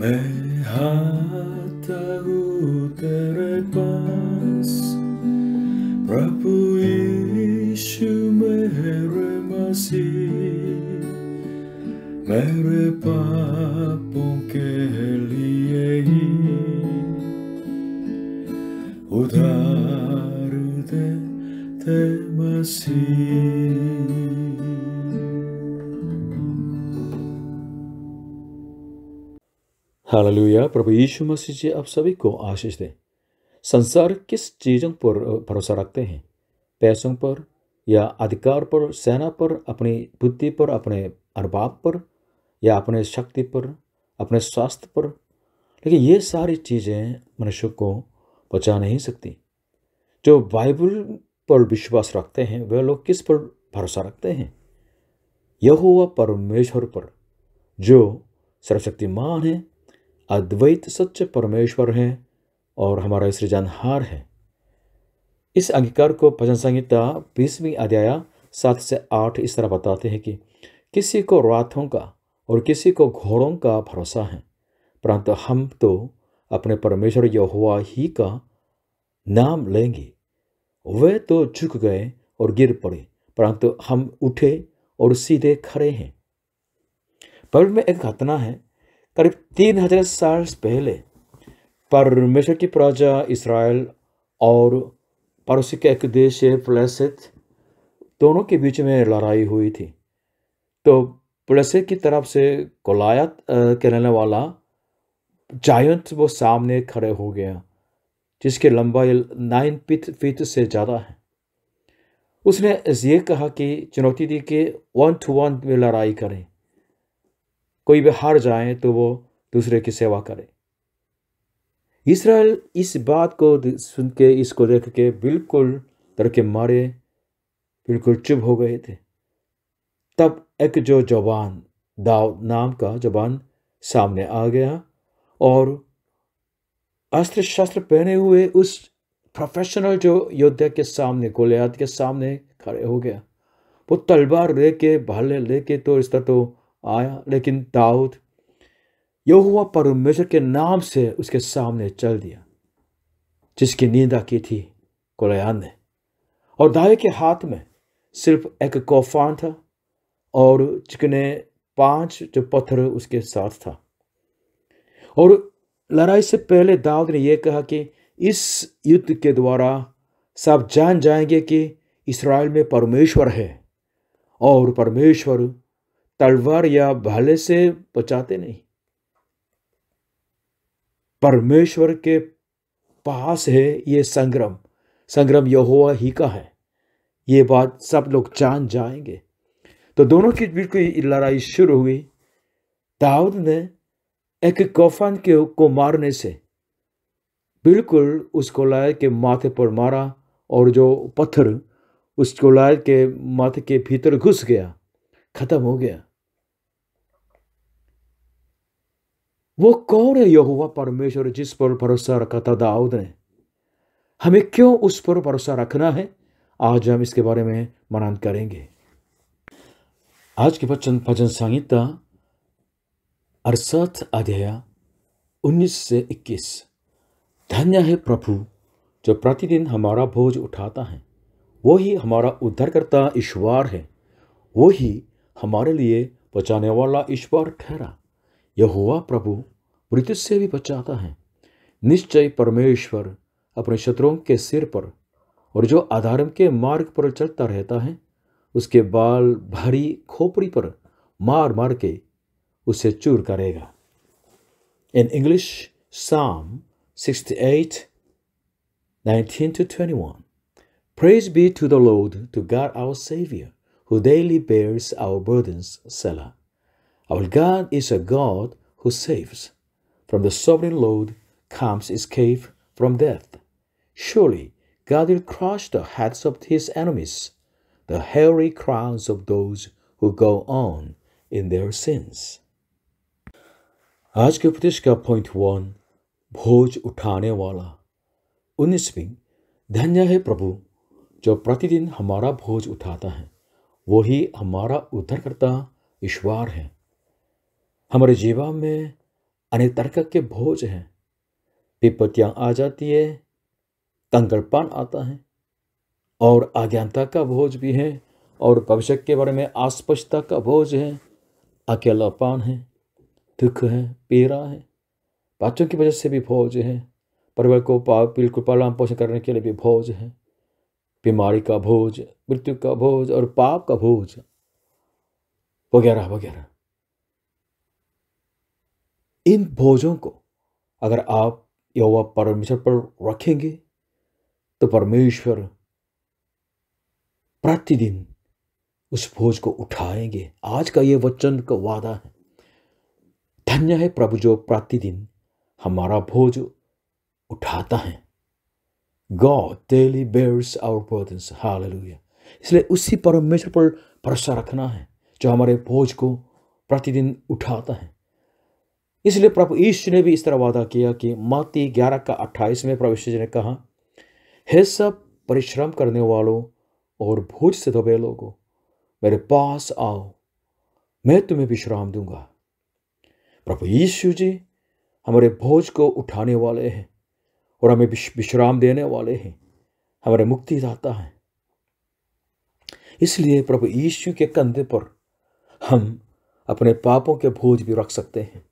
Με χαταγούτερε πας Πραπού την με ρεμασί με την Ελλάδα, την Ελλάδα, या प्रभु यीशु मसीह जी आप सभी को आशीष दें संसार किस चीज़ों पर भरोसा रखते हैं पैसों पर या अधिकार पर सेना पर अपनी बुद्धि पर अपने अरबाब पर या अपने शक्ति पर अपने स्वास्थ्य पर लेकिन ये सारी चीज़ें मनुष्य को बचा नहीं सकती जो बाइबल पर विश्वास रखते हैं वे लोग किस पर भरोसा रखते हैं यह हुआ परमेश्वर पर जो सर्वशक्तिमान है अद्वैत सच्चे परमेश्वर हैं और हमारा सृजनहार है इस अंगीकार को भजन संहिता बीसवीं अध्याय सात से आठ इस तरह बताते हैं कि किसी को रातों का और किसी को घोड़ों का भरोसा है परंतु हम तो अपने परमेश्वर यहोवा ही का नाम लेंगे वे तो झुक गए और गिर पड़े परंतु हम उठे और सीधे खड़े हैं पर्व में एक घटना है करीब तीन हजार साल पहले परमेश्वर की प्रजा इसराइल और पड़ोसी के एक देश प्लेसित दोनों के बीच में लड़ाई हुई थी तो प्लेसित की तरफ से कोलायत कहने वाला जायंत वो सामने खड़े हो गया जिसकी लंबाई नाइन फीट फीट से ज़्यादा है उसने ये कहा कि चुनौती दी कि वन टू वन में लड़ाई करें कोई भी हार जाए तो वो दूसरे की सेवा करे इसराइल इस बात को सुन के इसको देख के बिल्कुल तड़के मारे बिल्कुल चुप हो गए थे तब एक जो जवान दाऊद नाम का जवान सामने आ गया और अस्त्र शस्त्र पहने हुए उस प्रोफेशनल जो योद्धा के सामने गोलियात के सामने खड़े हो गया वो तलवार लेके के भाले लेके तो इस तरह तो आया लेकिन दाऊद यहुआ परमेश्वर के नाम से उसके सामने चल दिया जिसकी निंदा की थी कोलयान ने और दावे के हाथ में सिर्फ एक कोफान था और चिकने पांच जो पत्थर उसके साथ था और लड़ाई से पहले दाऊद ने यह कहा कि इस युद्ध के द्वारा सब जान जाएंगे कि इसराइल में परमेश्वर है और परमेश्वर तलवार या भाले से बचाते नहीं परमेश्वर के पास है ये संग्राम संग्राम यहोवा ही का है ये बात सब लोग जान जाएंगे तो दोनों के बीच की लड़ाई शुरू हुई दाऊद ने एक कौफान के को मारने से बिल्कुल उसको लाए के माथे पर मारा और जो पत्थर उसको लाए के माथे के भीतर घुस गया खत्म हो गया वो कौन है यहुआ परमेश्वर जिस पर भरोसा रखा था दाऊद ने हमें क्यों उस पर भरोसा रखना है आज हम इसके बारे में मनन करेंगे आज के भजन भजन संहिता अड़सठ अध्याय उन्नीस से इक्कीस धन्य है प्रभु जो प्रतिदिन हमारा भोज उठाता है वो ही हमारा उद्धारकर्ता ईश्वर है वो ही हमारे लिए बचाने वाला ईश्वर ठहरा यहोवा प्रभु मृत्यु से भी बचाता है निश्चय परमेश्वर अपने शत्रुओं के सिर पर और जो आधारम के मार्ग पर चलता रहता है उसके बाल भारी खोपड़ी पर मार मार के उसे चूर करेगा in English psalm six 19 to 21 Praise be to the Lord, to God our Savior, who daily bears our burdens, Selah. Our God is a God who saves. From the sovereign Lord comes escape from death. Surely God will crush the heads of his enemies, the hairy crowns of those who go on in their sins. आज के उपदेश का point one भोज उठाने वाला उन्नीसवीं धन्य है प्रभु जो प्रतिदिन हमारा भोज उठाता है वही हमारा उद्धारकर्ता ईश्वर है हमारे जीवा में अनेक तरह के भोज हैं विपत्तियां आ जाती है कंकड़पान आता है और अज्ञानता का भोज भी है और भविष्य के बारे में अस्पष्टता का भोज है अकेलापान है दुख है पीड़ा है बच्चों की वजह से भी भोज है परिवार को बिल्कुल पालन पोषण करने के लिए भी भोज है बीमारी का भोज मृत्यु का भोज और पाप का भोज वगैरह वगैरह इन भोजों को अगर आप यहोवा परमेश्वर पर रखेंगे तो परमेश्वर प्रतिदिन उस भोज को उठाएंगे आज का ये वचन का वादा है धन्य है प्रभु जो प्रतिदिन हमारा भोज उठाता है God daily bears our burdens hallelujah इसलिए उसी परमेश्वर पर भरोसा रखना है जो हमारे भोज को प्रतिदिन उठाता है इसलिए प्रभु ईश्वर ने भी इस तरह वादा किया कि माती ग्यारह का अट्ठाईस में प्रभु ईश्वर ने कहा हे सब परिश्रम करने वालों और भूज से दबे लोगों मेरे पास आओ मैं तुम्हें विश्राम दूंगा प्रभु यीशु जी हमारे भोज को उठाने वाले हैं और हमें विश्राम देने वाले हैं हमारे मुक्ति दाता हैं इसलिए प्रभु यीशु के कंधे पर हम अपने पापों के भोज भी रख सकते हैं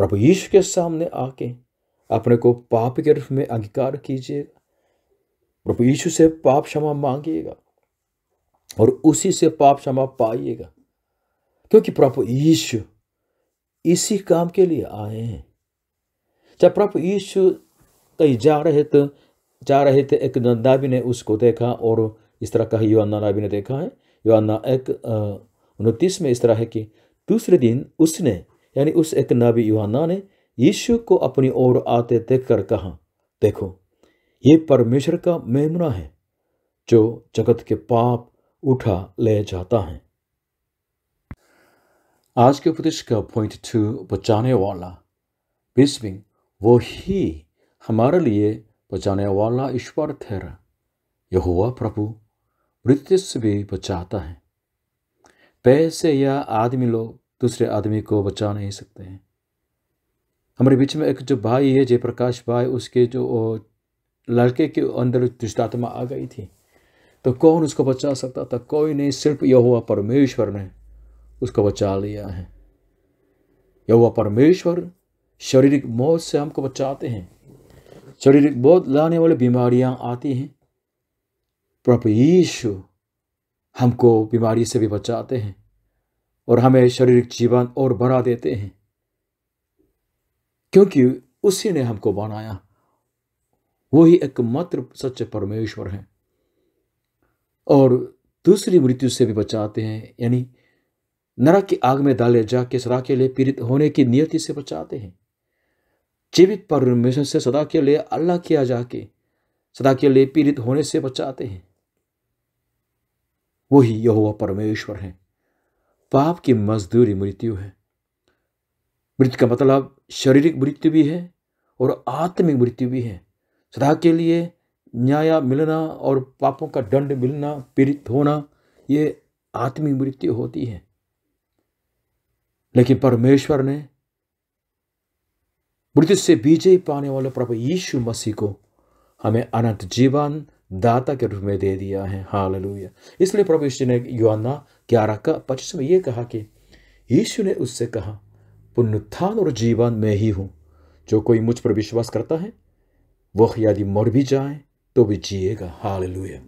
प्रभु यीशु के सामने आके अपने को पाप के रूप में अंगीकार कीजिएगा प्रभु यीशु से पाप क्षमा मांगिएगा और उसी से पाप क्षमा पाइएगा क्योंकि प्रभु यीशु इसी काम के लिए आए हैं जब प्रभु यीशु कहीं जा रहे थे जा रहे थे एक भी ने उसको देखा और इस तरह युवा योना भी ने देखा है युवा एक उनतीस में इस तरह है कि दूसरे दिन उसने यानी उस एक नबी युहाना ने यीशु को अपनी ओर आते देख कर कहा देखो ये परमेश्वर का मेमना है जो जगत के पाप उठा ले जाता है आज के उपदेश का पॉइंट टू बचाने वाला बिस्विंग वो ही हमारे लिए बचाने वाला ईश्वर ठहरा यह हुआ प्रभु मृत्यु से भी बचाता है पैसे या आदमी लोग दूसरे आदमी को बचा नहीं सकते हैं हमारे बीच में एक जो भाई है जयप्रकाश भाई उसके जो लड़के के अंदर दुष्टात्मा आ गई थी तो कौन उसको बचा सकता था कोई नहीं सिर्फ यहुआ परमेश्वर ने उसको बचा लिया है यहुआ परमेश्वर शारीरिक मौत से हमको बचाते हैं शारीरिक मौत लाने वाली बीमारियां आती हैं प्रभु यीशु हमको बीमारी से भी बचाते हैं और हमें शारीरिक जीवन और बढ़ा देते हैं क्योंकि उसी ने हमको बनाया वही एकमात्र सच्चे परमेश्वर हैं और दूसरी मृत्यु से भी बचाते हैं यानी नरक की आग में डाले जाके सदा के लिए पीड़ित होने की नियति से बचाते हैं जीवित परमेश्वर से सदा के लिए अल्लाह किया जाके सदा के लिए पीड़ित होने से बचाते हैं वही यहोवा परमेश्वर है पाप की मजदूरी मृत्यु है मृत्यु का मतलब शारीरिक मृत्यु भी है और आत्मिक मृत्यु भी है सदा के लिए न्याय मिलना और पापों का दंड मिलना पीड़ित होना ये आत्मिक मृत्यु होती है लेकिन परमेश्वर ने मृत्यु से विजय पाने वाले प्रभु यीशु मसीह को हमें अनंत जीवन दाता के रूप में दे दिया है हाल इसलिए प्रभु यीशु ने युवाना ग्यारह का पच्चीस में ये कहा कि यीशु ने उससे कहा पुनुत्थान और जीवन मैं ही हूँ जो कोई मुझ पर विश्वास करता है वह यदि मर भी जाए तो भी जिएगा हाल लुए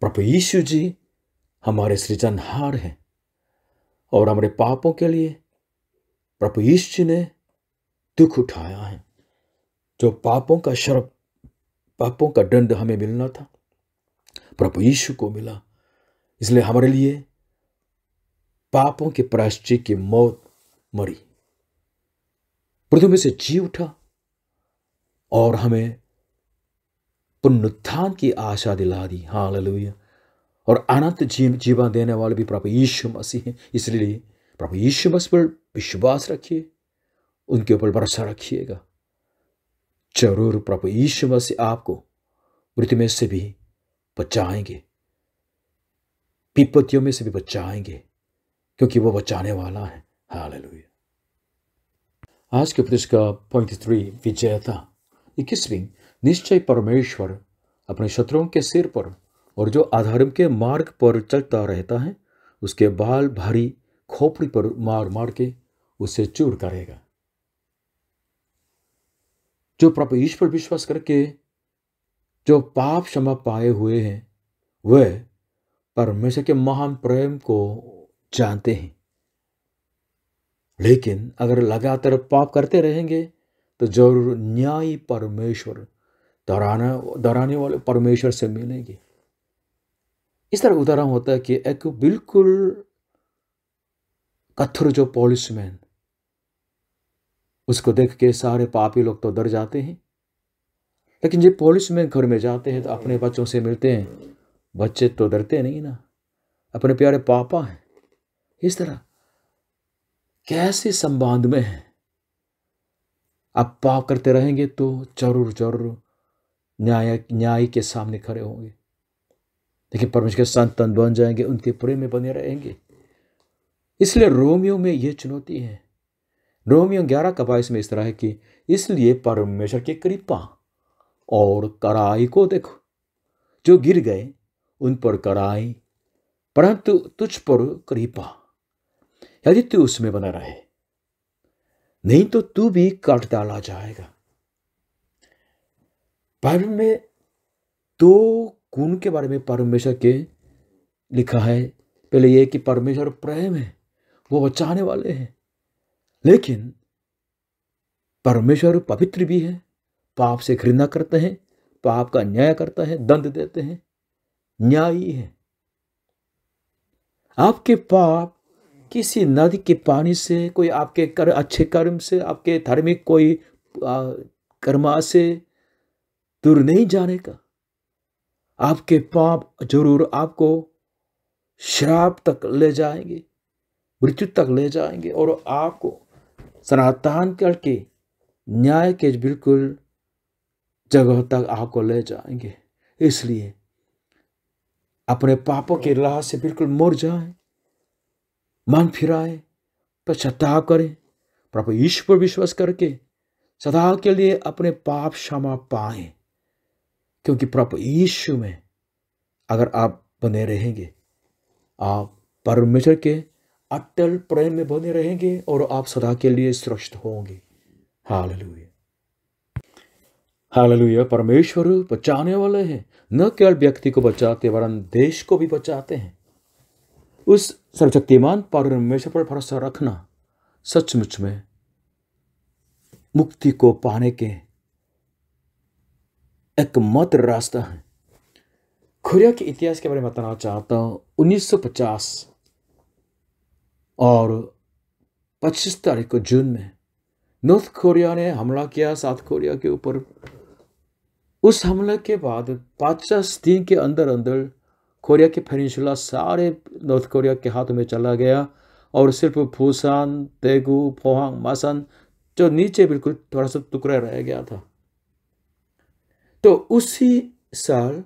प्रभु यीशु जी हमारे सृजनहार हैं और हमारे पापों के लिए प्रभु यीशु जी ने दुख उठाया है जो पापों का शर्प पापों का दंड हमें मिलना था प्रभु यीशु को मिला इसलिए हमारे लिए पापों के प्राश्चित की मौत मरी पृथ्वी में से जी उठा और हमें पुनरुत्थान की आशा दिला दी हाँ ललुया और अनंत जीव जीवन देने वाले भी प्रभु यीशु मसीह हैं इसलिए प्रभु यीशु मसीह पर विश्वास रखिए उनके ऊपर भरोसा रखिएगा जरूर प्रभु यीशु मसीह आपको मृत्यु में से भी बचाएंगे विपत्तियों में से भी बचाएंगे क्योंकि वो बचाने वाला है हालेलुया आज के उपदेश का पॉइंट थ्री विजयता इक्कीसवीं निश्चय परमेश्वर अपने शत्रुओं के सिर पर और जो आधारम के मार्ग पर चलता रहता है उसके बाल भारी खोपड़ी पर मार मार के उसे चूर करेगा जो प्रभु ईश्वर विश्वास करके जो पाप क्षमा पाए हुए हैं वह परमेश्वर के महान प्रेम को जानते हैं लेकिन अगर लगातार पाप करते रहेंगे तो जरूर न्यायी परमेश्वर दोहराना दोहराने वाले परमेश्वर से मिलेंगे इस तरह उदाहरण होता है कि एक बिल्कुल कथुर जो पॉलिसमैन उसको देख के सारे पापी लोग तो डर जाते हैं लेकिन जब पॉलिसमैन घर में जाते हैं तो अपने बच्चों से मिलते हैं बच्चे तो डरते नहीं ना अपने प्यारे पापा हैं इस तरह कैसे संबंध में हैं आप पाप करते रहेंगे तो जरूर जरूर न्याय न्याय के सामने खड़े होंगे लेकिन परमेश्वर के संतन बन जाएंगे उनके प्रेम में बने रहेंगे इसलिए रोमियो में यह चुनौती है रोमियो ग्यारह का बाईस में इस तरह है कि इसलिए परमेश्वर की कृपा और कराई को देखो जो गिर गए उन पर कराई परंतु तुझ पर कृपा यदि तू उसमें बना रहे नहीं तो तू भी काट डाला जाएगा बाइबल में दो गुण के बारे में परमेश्वर के लिखा है पहले यह कि परमेश्वर प्रेम है वो बचाने वाले हैं लेकिन परमेश्वर पवित्र भी है पाप से घृणा करते हैं पाप का न्याय करता है दंड देते हैं न्यायी है आपके पाप किसी नदी के पानी से कोई आपके कर अच्छे कर्म से आपके धार्मिक कोई कर्मा से दूर नहीं जाने का आपके पाप जरूर आपको श्राप तक ले जाएंगे मृत्यु तक ले जाएंगे और आपको सनातन करके न्याय के बिल्कुल जगह तक आपको ले जाएंगे इसलिए अपने पापों के राह से बिल्कुल मर जाए मन फिराए पश्चाताप करें प्रभु ईश्वर पर विश्वास करके सदा के लिए अपने पाप क्षमा पाए क्योंकि प्रभु ईश्वर में अगर आप बने रहेंगे आप परमेश्वर के अटल प्रेम में बने रहेंगे और आप सदा के लिए सुरक्षित होंगे हाल हालेलुया परमेश्वर बचाने वाले हैं न केवल व्यक्ति को बचाते वरन देश को भी बचाते हैं उस सर्वशक्तिमान परमेश्वर पर भरोसा रखना सचमुच में मुक्ति को पाने के एकमात्र रास्ता है कोरिया के इतिहास के बारे में बताना चाहता हूं 1950 और 25 तारीख को जून में नॉर्थ कोरिया ने हमला किया साउथ कोरिया के ऊपर उस हमले के बाद पचास दिन के अंदर अंदर कोरिया के पेनिनसुला सारे नॉर्थ कोरिया के हाथों में चला गया और सिर्फ फूसान तेगू फोहांग मासान जो नीचे बिल्कुल थोड़ा सा टुकड़ा रह गया था तो उसी साल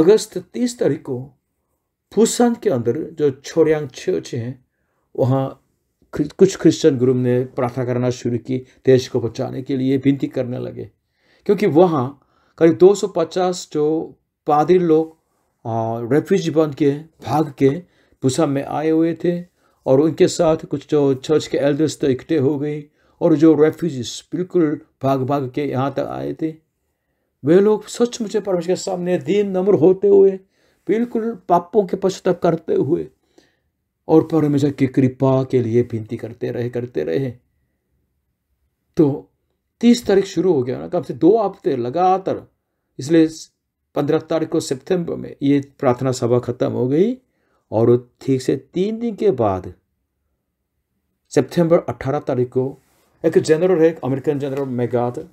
अगस्त तीस तारीख को फूसान के अंदर जो छोरियांग चर्च हैं वहाँ कुछ क्रिश्चियन गुरु ने प्रार्थना करना शुरू की देश को बचाने के लिए विनती करने लगे क्योंकि वहाँ करीब 250 जो पादरी लोग रेफ्यूज बन के भाग के पूसा में आए हुए थे और उनके साथ कुछ जो चर्च के एल्डर्स तो इकट्ठे हो गए और जो रेफ्यूज बिल्कुल भाग भाग के यहाँ तक आए थे वे लोग मुझे परमेश्वर के सामने दीन नम्र होते हुए बिल्कुल पापों के पश्चाताप करते हुए और परमेश्वर की कृपा के लिए विनती करते रहे करते रहे तो तीस तारीख शुरू हो गया ना कम से दो हफ्ते लगातार इसलिए पंद्रह तारीख को सितंबर में ये प्रार्थना सभा खत्म हो गई और ठीक से तीन दिन के बाद सितंबर अट्ठारह तारीख को एक जनरल है अमेरिकन जनरल मेगाद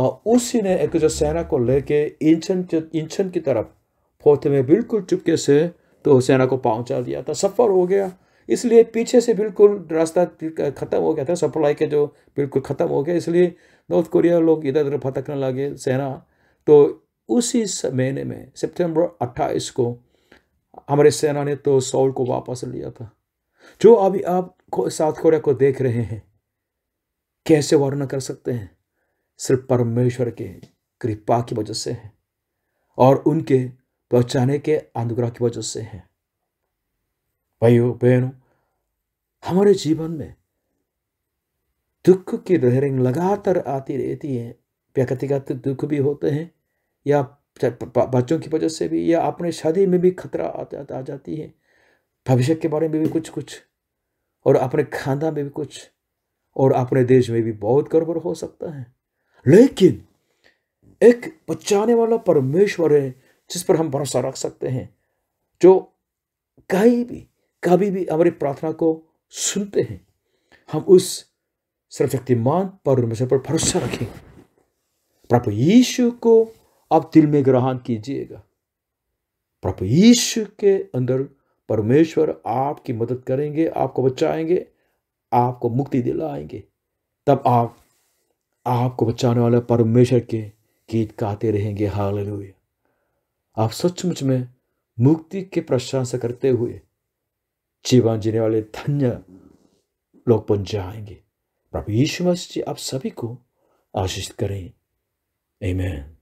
और उसी ने एक जो सेना को लेके इंचन इंचन की तरफ फौज में बिल्कुल चुपके से तो सेना को पहुंचा दिया था सफल हो गया इसलिए पीछे से बिल्कुल रास्ता ख़त्म हो गया था सप्लाई के जो बिल्कुल ख़त्म हो गया इसलिए नॉर्थ कोरिया लोग इधर उधर भटकने लगे सेना तो उसी महीने में सितंबर 28 को हमारे सेना ने तो सौल को वापस लिया था जो अभी आप साउथ कोरिया को देख रहे हैं कैसे वर्ण कर सकते हैं सिर्फ परमेश्वर के कृपा की वजह से है और उनके बचाने के अनुग्रह की वजह से है भाइयों बहनों हमारे जीवन में दुख की लहरें लगातार आती रहती हैं व्यक्तिगत दुख भी होते हैं या बच्चों की वजह से भी या अपने शादी में भी खतरा आ जाती है भविष्य के बारे में भी कुछ कुछ और अपने खानदान में भी कुछ और अपने देश में भी बहुत गड़बड़ हो सकता है लेकिन एक बचाने वाला परमेश्वर है जिस पर हम भरोसा रख सकते हैं जो कहीं भी कभी भी हमारी प्रार्थना को सुनते हैं हम उस सर्वशक्तिमान परमेश्वर पर भरोसा रखें प्रभु यीशु को आप दिल में ग्रहण कीजिएगा प्रभु यीशु के अंदर परमेश्वर आपकी मदद करेंगे आपको बचाएंगे आपको मुक्ति दिलाएंगे तब आप आपको बचाने वाले परमेश्वर के गीत गाते रहेंगे हालेलुया आप सचमुच में मुक्ति के प्रशंसा करते हुए जीवन जीने वाले धन्य लोग बन जाएंगे प्रभु यीशु मसीह आप सभी को आशीष करें Amen.